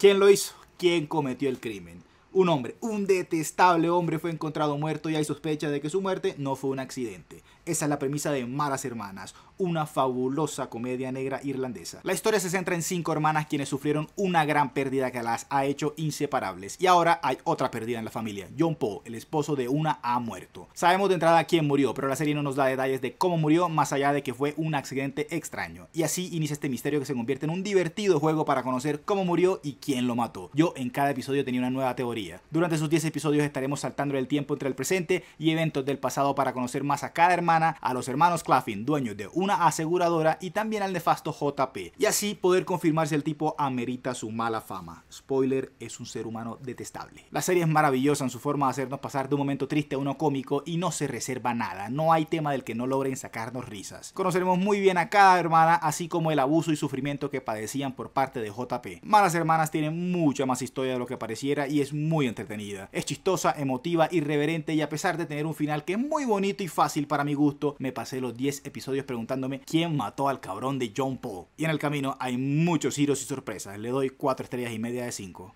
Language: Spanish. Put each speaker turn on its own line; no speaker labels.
¿Quién lo hizo? ¿Quién cometió el crimen? Un hombre, un detestable hombre fue encontrado muerto y hay sospecha de que su muerte no fue un accidente. Esa es la premisa de Malas Hermanas, una fabulosa comedia negra irlandesa. La historia se centra en cinco hermanas quienes sufrieron una gran pérdida que las ha hecho inseparables. Y ahora hay otra pérdida en la familia. John Poe, el esposo de una, ha muerto. Sabemos de entrada quién murió, pero la serie no nos da detalles de cómo murió, más allá de que fue un accidente extraño. Y así inicia este misterio que se convierte en un divertido juego para conocer cómo murió y quién lo mató. Yo en cada episodio tenía una nueva teoría. Durante sus 10 episodios estaremos saltando el tiempo entre el presente y eventos del pasado para conocer más a cada hermana a los hermanos Claffin, dueños de una aseguradora y también al nefasto JP, y así poder confirmar si el tipo amerita su mala fama. Spoiler, es un ser humano detestable. La serie es maravillosa en su forma de hacernos pasar de un momento triste a uno cómico y no se reserva nada, no hay tema del que no logren sacarnos risas. Conoceremos muy bien a cada hermana, así como el abuso y sufrimiento que padecían por parte de JP. Malas Hermanas tiene mucha más historia de lo que pareciera y es muy entretenida. Es chistosa, emotiva, irreverente y a pesar de tener un final que es muy bonito y fácil para mi gusto me pasé los 10 episodios preguntándome quién mató al cabrón de John Paul. Y en el camino hay muchos giros y sorpresas. Le doy 4 estrellas y media de 5.